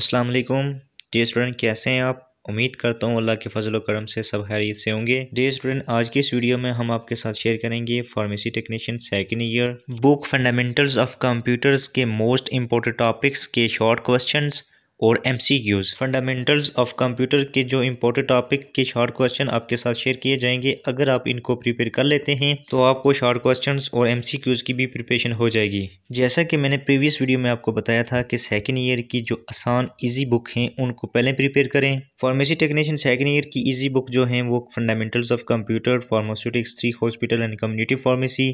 अस्सलाम वालेकुम जी स्टूडेंट कैसे हैं आप उम्मीद करता हूँ अल्लाह के फजल करम से सब हैरियत से होंगे डे स्टूडेंट आज की इस वीडियो में हम आपके साथ शेयर करेंगे pharmacy technician second year book fundamentals of computers के मोस्ट इंपॉर्टेंट टॉपिक्स के शॉर्ट क्वेश्चंस और M C Qs fundamentals of computer के जो इम्पोर्टेंट टॉपिक के शॉर्ट क्वेश्चन आपके साथ शेयर किए जाएंगे अगर आप इनको प्रिपेयर कर लेते हैं तो आपको शॉर्ट क्वेश्चन और एम सी क्यूज़ की भी प्रिपरेशन हो जाएगी जैसा कि मैंने प्रीवियस वीडियो में आपको बताया था कि सेकेंड ईयर की जो आसान ईजी बुक हैं उनको पहले प्रिपेयर करें फार्मेसी टेक्नीशियन सेकेंड ईयर की ईजी बुक जो हैं वो fundamentals of computer pharmaceutics three hospital and community pharmacy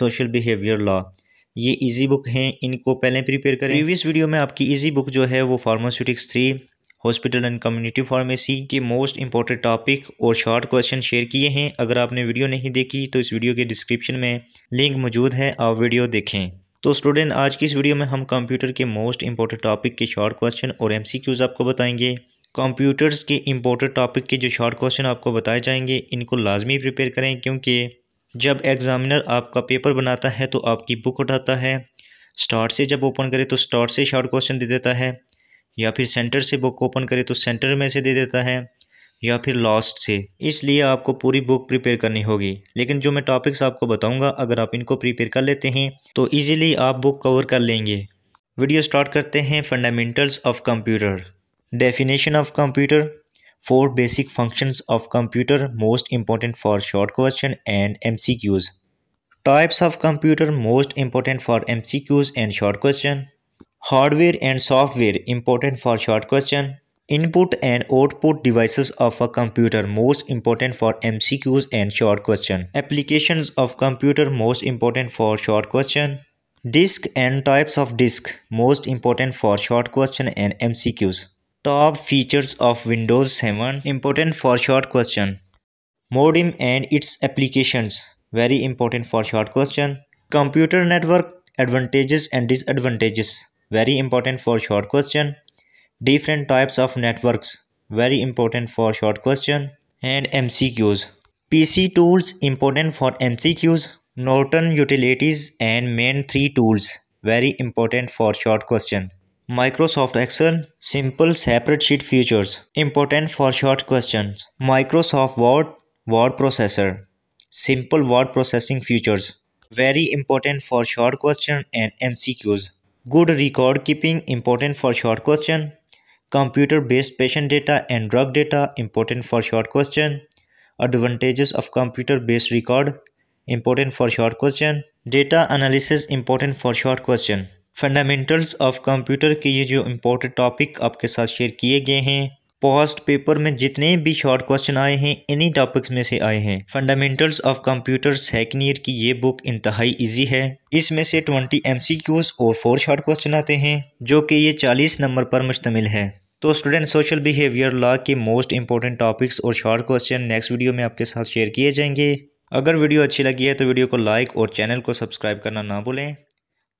social behaviour law ये इजी बुक हैं इनको पहले प्रिपेयर करें प्रीवियस वीडियो में आपकी इजी बुक जो है वो pharmaceutics three hospital and community pharmacy के मोस्ट इंपॉर्टेंट टॉपिक और शॉर्ट क्वेश्चन शेयर किए हैं अगर आपने वीडियो नहीं देखी तो इस वीडियो के डिस्क्रिप्शन में लिंक मौजूद है आप वीडियो देखें तो स्टूडेंट आज की इस वीडियो में हम कंप्यूटर के मोस्ट इंपॉर्टेंट टॉपिक के शॉर्ट क्वेश्चन और एम आपको बताएंगे कंप्यूटर्स के इंपॉर्टेंट टॉपिक के जो शॉर्ट क्वेश्चन आपको बताए जाएंगे इनको लाजमी प्रिपेयर करें क्योंकि जब एग्ज़ामिनर आपका पेपर बनाता है तो आपकी बुक उठाता है स्टार्ट से जब ओपन करे तो स्टार्ट से शॉर्ट क्वेश्चन दे देता है या फिर सेंटर से बुक ओपन करे तो सेंटर में से दे देता है या फिर लास्ट से इसलिए आपको पूरी बुक प्रिपेयर करनी होगी लेकिन जो मैं टॉपिक्स आपको बताऊंगा अगर आप इनको प्रिपेयर कर लेते हैं तो इजीली आप बुक कवर कर लेंगे वीडियो स्टार्ट करते हैं fundamentals of computer definition of computer four basic functions of computer most important for short question and MCQs. Types of computer most important for MCQs and short question. Hardware and software important for short question. Input and output devices of a computer most important for MCQs and short question. Applications of computer most important for short question. Disk and types of disk most important for short question and MCQs. Top features of Windows 7 important for short question. Modem and its applications very important for short question. Computer network advantages and disadvantages very important for short question. Different types of networks very important for short question and MCQs. PC tools important for MCQs. Norton utilities and main 3 tools very important for short question. Microsoft Excel Simple Separate Sheet Features Important for short questions Microsoft Word Word Processor Simple word processing features Very important for short question and MCQs Good record keeping important for short question Computer based patient data and drug data important for short question Advantages of computer based record important for short question Data analysis important for short question fundamentals of computer के ये जो important topic आपके साथ share किए गए हैं post paper में जितने भी शॉर्ट क्वेश्चन आए हैं इन्हीं टॉपिक्स में से आए हैं फंडामेंटल्स ऑफ कंप्यूटर्स ईयर की ये बुक इंतहाई इजी है इसमें से 20 एम और फोर शॉर्ट क्वेश्चन आते हैं जो कि ये 40 नंबर पर मुश्तमिल है तो स्टूडेंट सोशल बिहेवियर लॉ के मोस्ट इंपॉर्टेंट टॉपिक्स और शॉर्ट क्वेश्चन नेक्स्ट वीडियो में आपके साथ शेयर किए जाएंगे अगर वीडियो अच्छी लगी है तो वीडियो को लाइक और चैनल को सब्सक्राइब करना ना भूलें